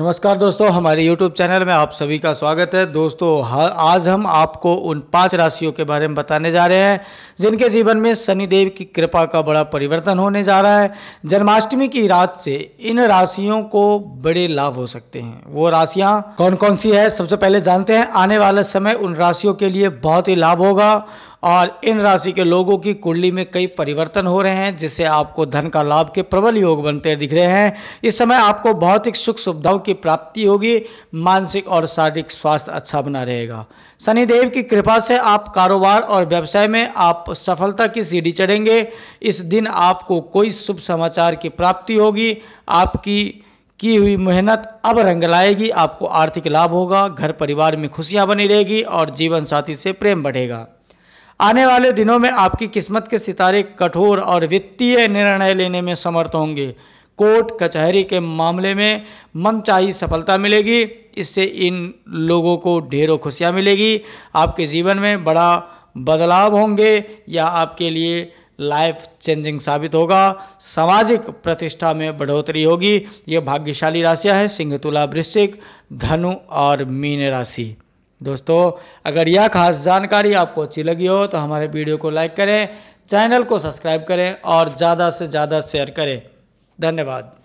नमस्कार दोस्तों हमारे YouTube चैनल में आप सभी का स्वागत है दोस्तों आज हम आपको उन पांच राशियों के बारे में बताने जा रहे हैं जिनके जीवन में शनिदेव की कृपा का बड़ा परिवर्तन होने जा रहा है जन्माष्टमी की रात से इन राशियों को बड़े लाभ हो सकते हैं वो राशियां कौन कौन सी है सबसे पहले जानते हैं आने वाला समय उन राशियों के लिए बहुत ही लाभ होगा और इन राशि के लोगों की कुंडली में कई परिवर्तन हो रहे हैं जिससे आपको धन का लाभ के प्रबल योग बनते दिख रहे हैं इस समय आपको भौतिक सुख सुविधाओं की प्राप्ति होगी मानसिक और शारीरिक स्वास्थ्य अच्छा बना रहेगा शनिदेव की कृपा से आप कारोबार और व्यवसाय में आप सफलता की सीढ़ी चढ़ेंगे इस दिन आपको कोई शुभ समाचार की प्राप्ति होगी आपकी की हुई मेहनत अब रंग लाएगी आपको आर्थिक लाभ होगा घर परिवार में खुशियाँ बनी रहेगी और जीवन साथी से प्रेम बढ़ेगा आने वाले दिनों में आपकी किस्मत के सितारे कठोर और वित्तीय निर्णय लेने में समर्थ होंगे कोर्ट कचहरी के मामले में मनचाही सफलता मिलेगी इससे इन लोगों को ढेरों खुशियाँ मिलेगी आपके जीवन में बड़ा बदलाव होंगे या आपके लिए लाइफ चेंजिंग साबित होगा सामाजिक प्रतिष्ठा में बढ़ोतरी होगी ये भाग्यशाली राशियां हैं सिंह तुला वृश्चिक धनु और मीन राशि दोस्तों अगर यह खास जानकारी आपको अच्छी लगी हो तो हमारे वीडियो को लाइक करें चैनल को सब्सक्राइब करें और ज़्यादा से ज़्यादा शेयर करें धन्यवाद